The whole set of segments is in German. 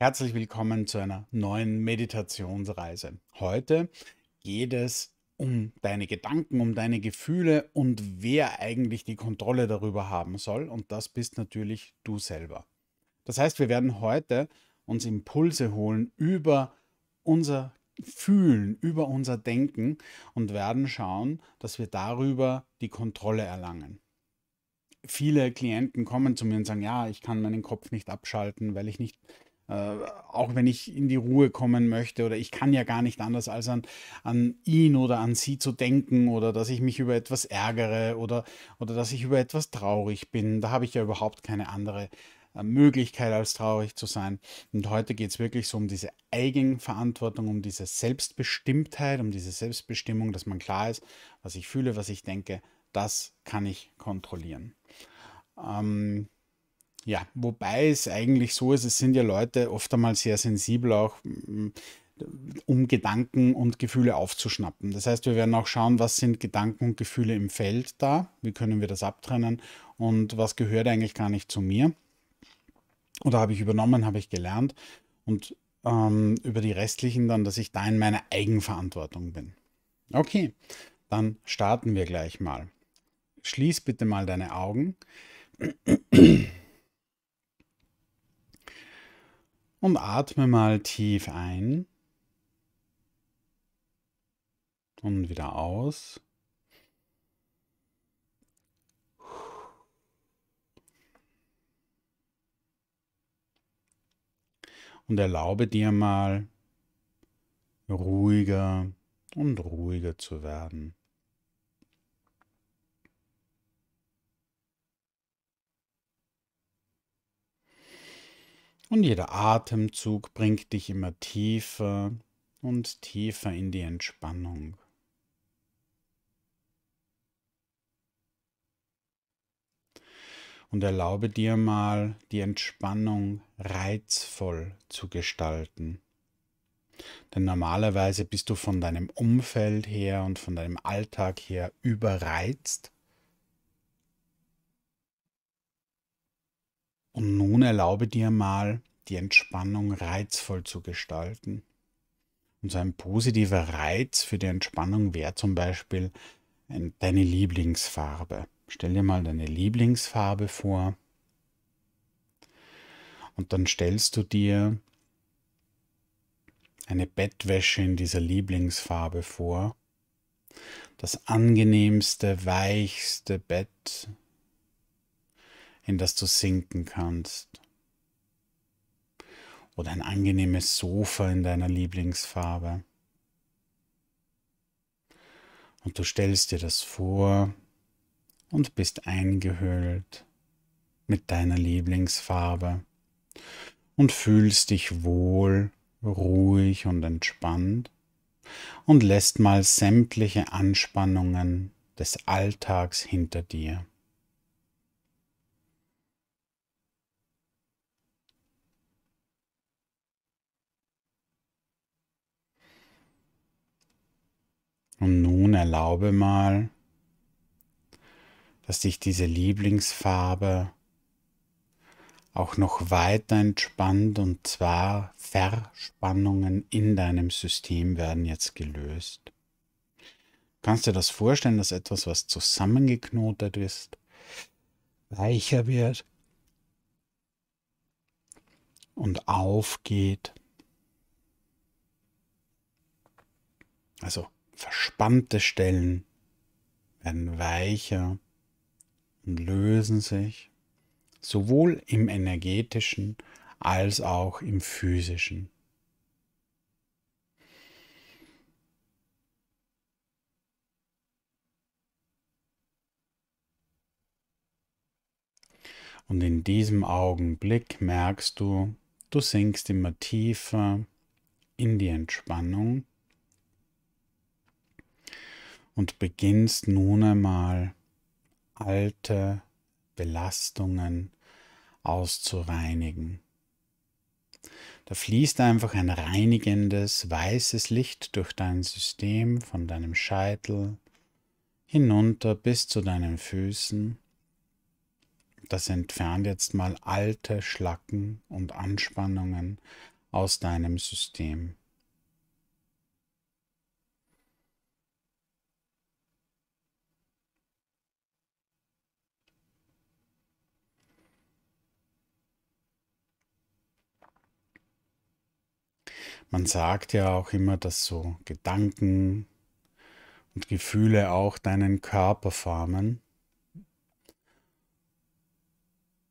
Herzlich willkommen zu einer neuen Meditationsreise. Heute geht es um deine Gedanken, um deine Gefühle und wer eigentlich die Kontrolle darüber haben soll. Und das bist natürlich du selber. Das heißt, wir werden heute uns Impulse holen über unser Fühlen, über unser Denken und werden schauen, dass wir darüber die Kontrolle erlangen viele Klienten kommen zu mir und sagen, ja, ich kann meinen Kopf nicht abschalten, weil ich nicht äh, auch wenn ich in die Ruhe kommen möchte oder ich kann ja gar nicht anders als an, an ihn oder an sie zu denken oder dass ich mich über etwas ärgere oder, oder dass ich über etwas traurig bin. Da habe ich ja überhaupt keine andere äh, Möglichkeit als traurig zu sein. Und heute geht es wirklich so um diese Eigenverantwortung, um diese Selbstbestimmtheit, um diese Selbstbestimmung, dass man klar ist, was ich fühle, was ich denke, das kann ich kontrollieren. Ähm, ja, wobei es eigentlich so ist, es sind ja Leute oft einmal sehr sensibel auch, um Gedanken und Gefühle aufzuschnappen. Das heißt, wir werden auch schauen, was sind Gedanken und Gefühle im Feld da, wie können wir das abtrennen und was gehört eigentlich gar nicht zu mir. Oder habe ich übernommen, habe ich gelernt und ähm, über die restlichen dann, dass ich da in meiner Eigenverantwortung bin. Okay, dann starten wir gleich mal. Schließ bitte mal deine Augen. und atme mal tief ein und wieder aus. Und erlaube dir mal ruhiger und ruhiger zu werden. Und jeder Atemzug bringt dich immer tiefer und tiefer in die Entspannung. Und erlaube dir mal, die Entspannung reizvoll zu gestalten. Denn normalerweise bist du von deinem Umfeld her und von deinem Alltag her überreizt Und nun erlaube dir mal, die Entspannung reizvoll zu gestalten. Und so ein positiver Reiz für die Entspannung wäre zum Beispiel deine Lieblingsfarbe. Stell dir mal deine Lieblingsfarbe vor. Und dann stellst du dir eine Bettwäsche in dieser Lieblingsfarbe vor. Das angenehmste, weichste Bett in das du sinken kannst. Oder ein angenehmes Sofa in deiner Lieblingsfarbe. Und du stellst dir das vor und bist eingehüllt mit deiner Lieblingsfarbe und fühlst dich wohl, ruhig und entspannt und lässt mal sämtliche Anspannungen des Alltags hinter dir. Und nun erlaube mal, dass dich diese Lieblingsfarbe auch noch weiter entspannt und zwar Verspannungen in deinem System werden jetzt gelöst. Kannst du dir das vorstellen, dass etwas, was zusammengeknotet ist, weicher wird und aufgeht? Also Verspannte Stellen werden weicher und lösen sich, sowohl im energetischen als auch im physischen. Und in diesem Augenblick merkst du, du sinkst immer tiefer in die Entspannung und beginnst nun einmal alte Belastungen auszureinigen. Da fließt einfach ein reinigendes, weißes Licht durch dein System von deinem Scheitel hinunter bis zu deinen Füßen. Das entfernt jetzt mal alte Schlacken und Anspannungen aus deinem System. Man sagt ja auch immer, dass so Gedanken und Gefühle auch deinen Körper formen.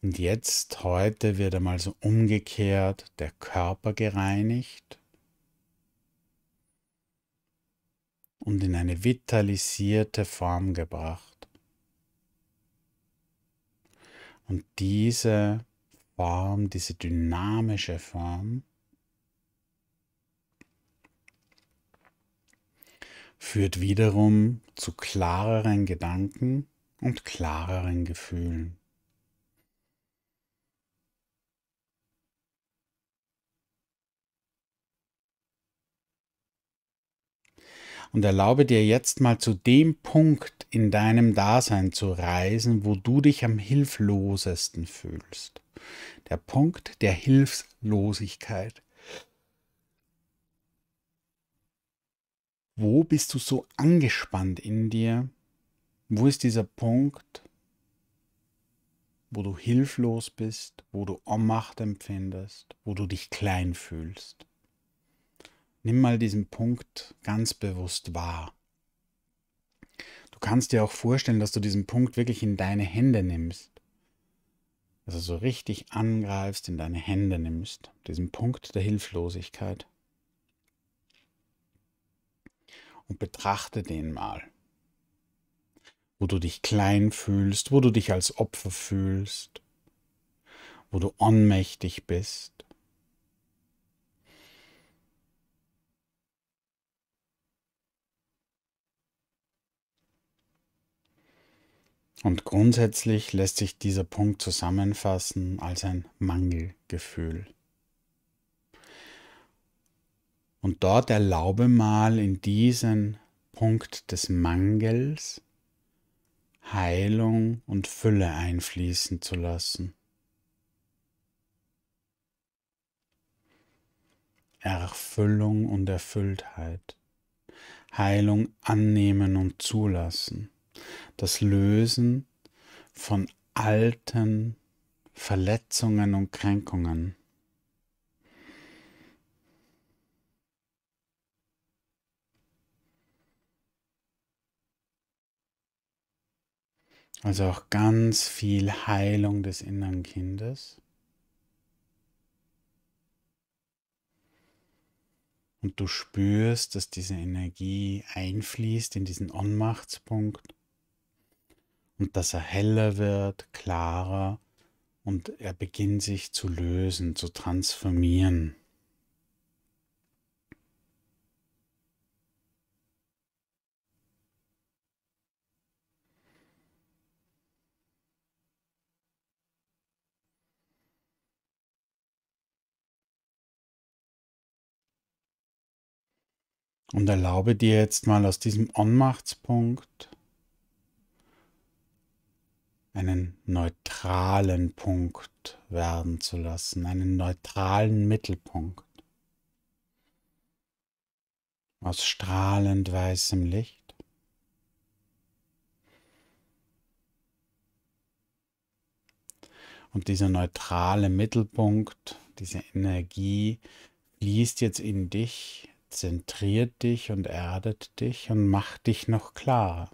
Und jetzt, heute wird einmal so umgekehrt der Körper gereinigt und in eine vitalisierte Form gebracht. Und diese Form, diese dynamische Form, führt wiederum zu klareren Gedanken und klareren Gefühlen. und erlaube dir jetzt mal zu dem Punkt in deinem Dasein zu reisen, wo du dich am hilflosesten fühlst. Der Punkt der Hilflosigkeit. Wo bist du so angespannt in dir? Wo ist dieser Punkt, wo du hilflos bist, wo du Ohnmacht empfindest, wo du dich klein fühlst? Nimm mal diesen Punkt ganz bewusst wahr. Du kannst dir auch vorstellen, dass du diesen Punkt wirklich in deine Hände nimmst. Also so richtig angreifst, in deine Hände nimmst, diesen Punkt der Hilflosigkeit. und betrachte den mal. Wo du dich klein fühlst, wo du dich als Opfer fühlst, wo du ohnmächtig bist. Und grundsätzlich lässt sich dieser Punkt zusammenfassen als ein Mangelgefühl. Und dort erlaube mal in diesen Punkt des Mangels Heilung und Fülle einfließen zu lassen. Erfüllung und Erfülltheit. Heilung annehmen und zulassen. Das Lösen von alten Verletzungen und Kränkungen. Also auch ganz viel Heilung des inneren Kindes. Und du spürst, dass diese Energie einfließt in diesen Ohnmachtspunkt und dass er heller wird, klarer und er beginnt sich zu lösen, zu transformieren. Und erlaube dir jetzt mal aus diesem Anmachtspunkt einen neutralen Punkt werden zu lassen, einen neutralen Mittelpunkt aus strahlend weißem Licht. Und dieser neutrale Mittelpunkt, diese Energie fließt jetzt in dich zentriert dich und erdet dich und macht dich noch klarer.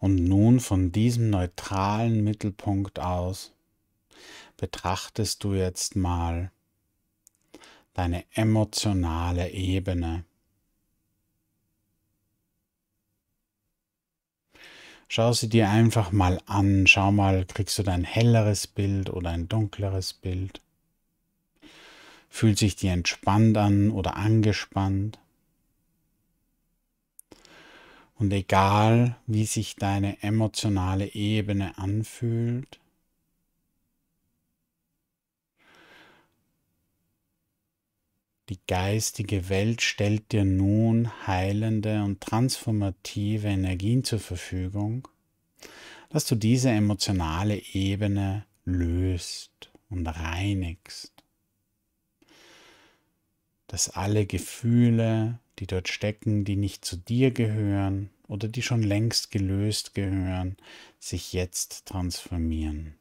Und nun von diesem neutralen Mittelpunkt aus betrachtest du jetzt mal deine emotionale Ebene. Schau sie dir einfach mal an, schau mal, kriegst du dein helleres Bild oder ein dunkleres Bild? Fühlt sich die entspannt an oder angespannt? Und egal, wie sich deine emotionale Ebene anfühlt, Die geistige Welt stellt dir nun heilende und transformative Energien zur Verfügung, dass du diese emotionale Ebene löst und reinigst, dass alle Gefühle, die dort stecken, die nicht zu dir gehören oder die schon längst gelöst gehören, sich jetzt transformieren.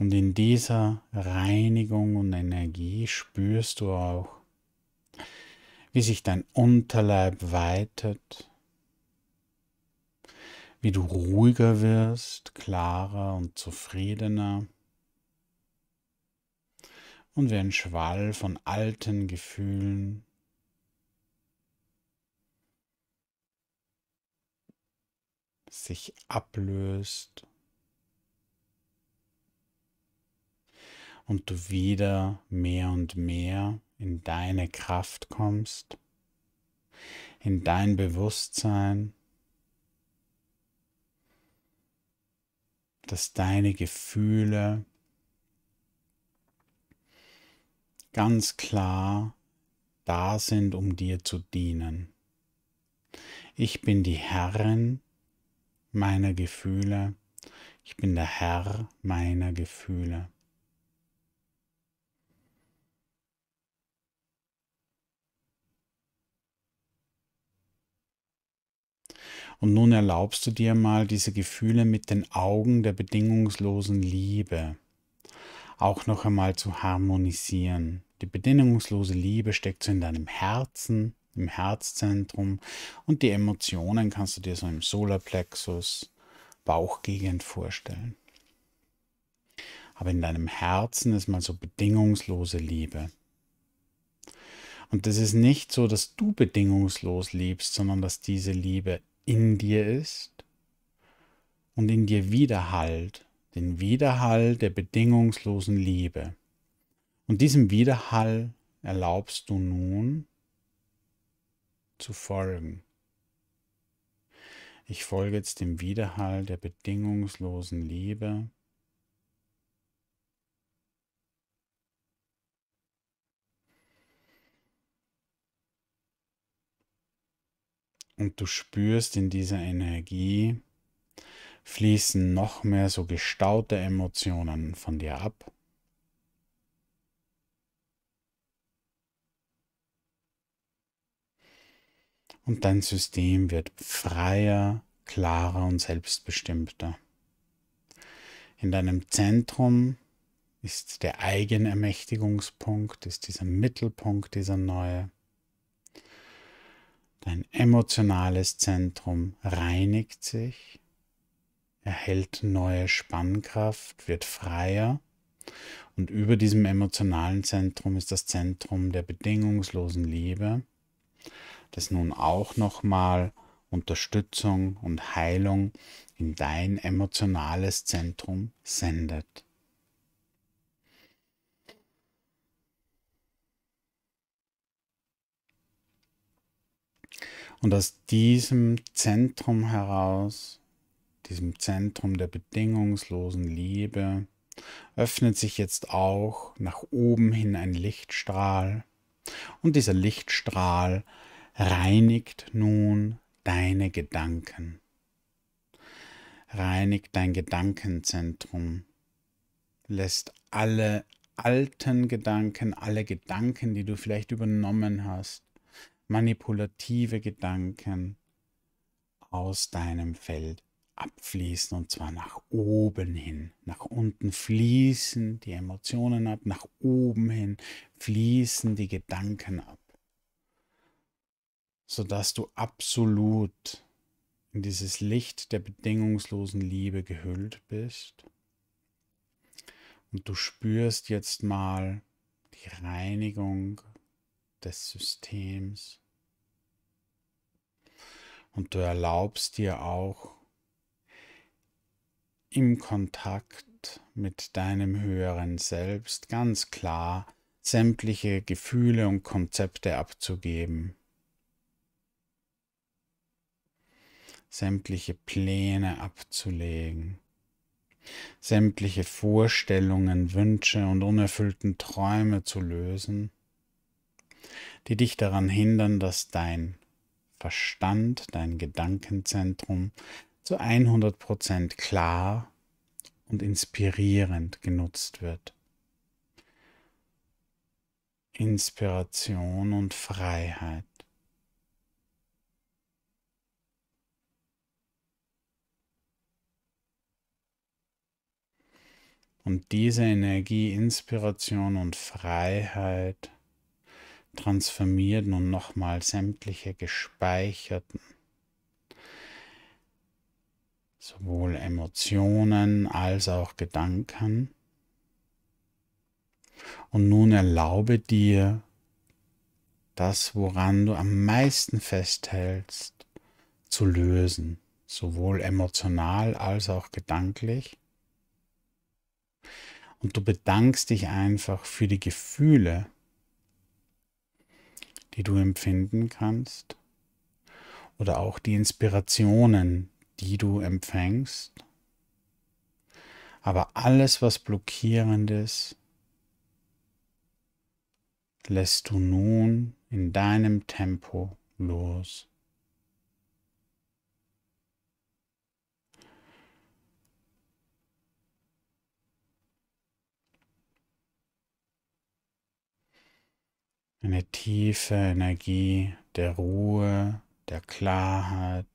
Und in dieser Reinigung und Energie spürst du auch, wie sich dein Unterleib weitet, wie du ruhiger wirst, klarer und zufriedener und wie ein Schwall von alten Gefühlen sich ablöst und du wieder mehr und mehr in deine Kraft kommst, in dein Bewusstsein, dass deine Gefühle ganz klar da sind, um dir zu dienen. Ich bin die Herrin meiner Gefühle, ich bin der Herr meiner Gefühle. Und nun erlaubst du dir mal diese Gefühle mit den Augen der bedingungslosen Liebe auch noch einmal zu harmonisieren. Die bedingungslose Liebe steckt so in deinem Herzen, im Herzzentrum und die Emotionen kannst du dir so im Solarplexus, Bauchgegend vorstellen. Aber in deinem Herzen ist mal so bedingungslose Liebe. Und das ist nicht so, dass du bedingungslos liebst, sondern dass diese Liebe in dir ist und in dir widerhallt, den Widerhall der bedingungslosen Liebe. Und diesem Widerhall erlaubst du nun zu folgen. Ich folge jetzt dem Widerhall der bedingungslosen Liebe Und du spürst in dieser Energie fließen noch mehr so gestaute Emotionen von dir ab. Und dein System wird freier, klarer und selbstbestimmter. In deinem Zentrum ist der Eigenermächtigungspunkt, ist dieser Mittelpunkt, dieser neue. Dein emotionales Zentrum reinigt sich, erhält neue Spannkraft, wird freier und über diesem emotionalen Zentrum ist das Zentrum der bedingungslosen Liebe, das nun auch nochmal Unterstützung und Heilung in dein emotionales Zentrum sendet. Und aus diesem Zentrum heraus, diesem Zentrum der bedingungslosen Liebe, öffnet sich jetzt auch nach oben hin ein Lichtstrahl. Und dieser Lichtstrahl reinigt nun deine Gedanken. Reinigt dein Gedankenzentrum. Lässt alle alten Gedanken, alle Gedanken, die du vielleicht übernommen hast, manipulative Gedanken aus deinem Feld abfließen und zwar nach oben hin. Nach unten fließen die Emotionen ab, nach oben hin fließen die Gedanken ab, sodass du absolut in dieses Licht der bedingungslosen Liebe gehüllt bist. Und du spürst jetzt mal die Reinigung des Systems und du erlaubst dir auch im Kontakt mit deinem höheren Selbst ganz klar sämtliche Gefühle und Konzepte abzugeben, sämtliche Pläne abzulegen, sämtliche Vorstellungen, Wünsche und unerfüllten Träume zu lösen, die dich daran hindern, dass dein Verstand, dein Gedankenzentrum zu 100% klar und inspirierend genutzt wird. Inspiration und Freiheit. Und diese Energie, Inspiration und Freiheit transformiert nun nochmal sämtliche gespeicherten, sowohl Emotionen als auch Gedanken. Und nun erlaube dir, das, woran du am meisten festhältst, zu lösen, sowohl emotional als auch gedanklich. Und du bedankst dich einfach für die Gefühle, die du empfinden kannst oder auch die Inspirationen, die du empfängst. Aber alles, was blockierend ist, lässt du nun in deinem Tempo los. eine tiefe Energie der Ruhe, der Klarheit.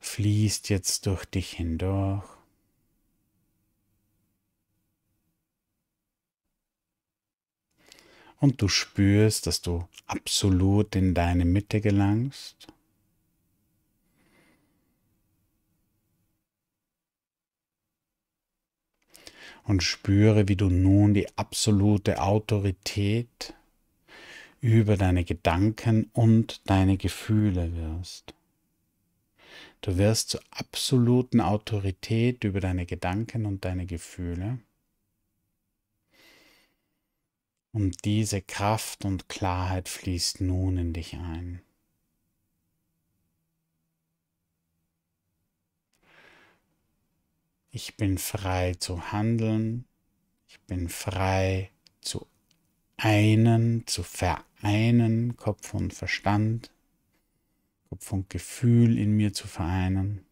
Fließt jetzt durch dich hindurch. Und du spürst, dass du absolut in deine Mitte gelangst. und spüre, wie du nun die absolute Autorität über deine Gedanken und deine Gefühle wirst. Du wirst zur absoluten Autorität über deine Gedanken und deine Gefühle. Und diese Kraft und Klarheit fließt nun in dich ein. Ich bin frei zu handeln. Ich bin frei zu einen, zu vereinen, Kopf und Verstand, Kopf und Gefühl in mir zu vereinen.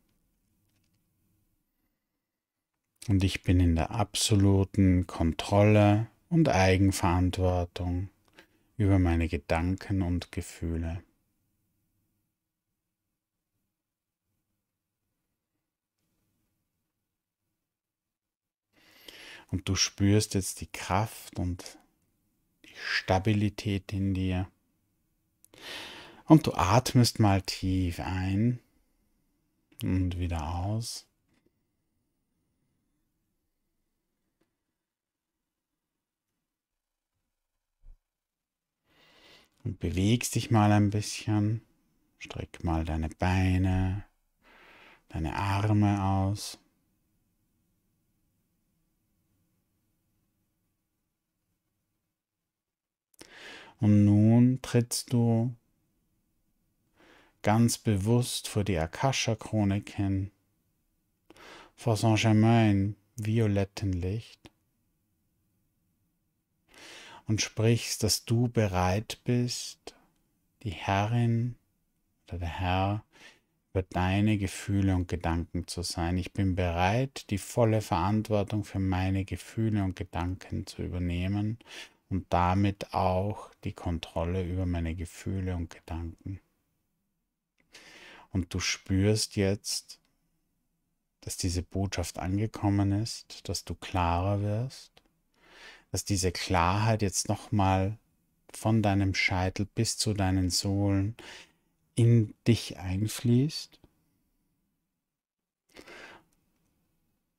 Und ich bin in der absoluten Kontrolle und Eigenverantwortung über meine Gedanken und Gefühle. Und du spürst jetzt die Kraft und die Stabilität in dir. Und du atmest mal tief ein und wieder aus. Und bewegst dich mal ein bisschen. Streck mal deine Beine, deine Arme aus. Und nun trittst du ganz bewusst vor die Akasha-Chronik hin, vor Saint-Germain violetten Licht und sprichst, dass du bereit bist, die Herrin oder der Herr über deine Gefühle und Gedanken zu sein. Ich bin bereit, die volle Verantwortung für meine Gefühle und Gedanken zu übernehmen und damit auch die Kontrolle über meine Gefühle und Gedanken. Und du spürst jetzt, dass diese Botschaft angekommen ist, dass du klarer wirst, dass diese Klarheit jetzt nochmal von deinem Scheitel bis zu deinen Sohlen in dich einfließt.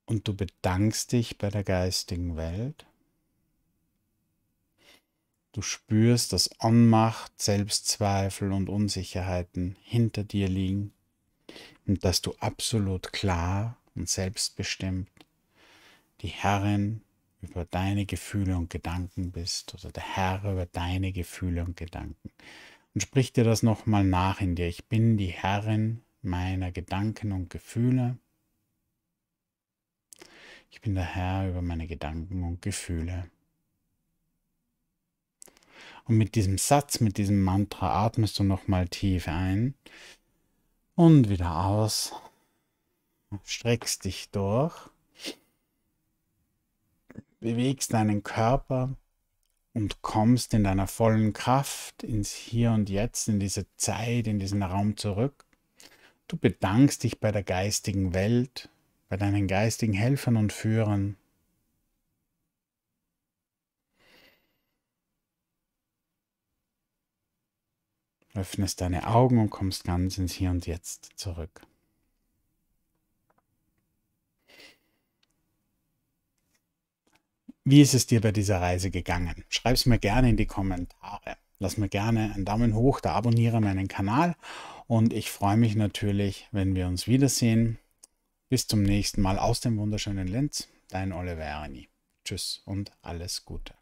Und du bedankst dich bei der geistigen Welt Du spürst, dass Ohnmacht, Selbstzweifel und Unsicherheiten hinter dir liegen und dass du absolut klar und selbstbestimmt die Herrin über deine Gefühle und Gedanken bist oder der Herr über deine Gefühle und Gedanken. Und sprich dir das nochmal nach in dir. Ich bin die Herrin meiner Gedanken und Gefühle. Ich bin der Herr über meine Gedanken und Gefühle. Und mit diesem Satz, mit diesem Mantra atmest du nochmal tief ein und wieder aus. Streckst dich durch, bewegst deinen Körper und kommst in deiner vollen Kraft ins Hier und Jetzt, in diese Zeit, in diesen Raum zurück. Du bedankst dich bei der geistigen Welt, bei deinen geistigen Helfern und Führern öffnest deine Augen und kommst ganz ins Hier und Jetzt zurück. Wie ist es dir bei dieser Reise gegangen? Schreib es mir gerne in die Kommentare. Lass mir gerne einen Daumen hoch, da abonniere meinen Kanal und ich freue mich natürlich, wenn wir uns wiedersehen. Bis zum nächsten Mal aus dem wunderschönen Linz, dein Oliver Erni. Tschüss und alles Gute.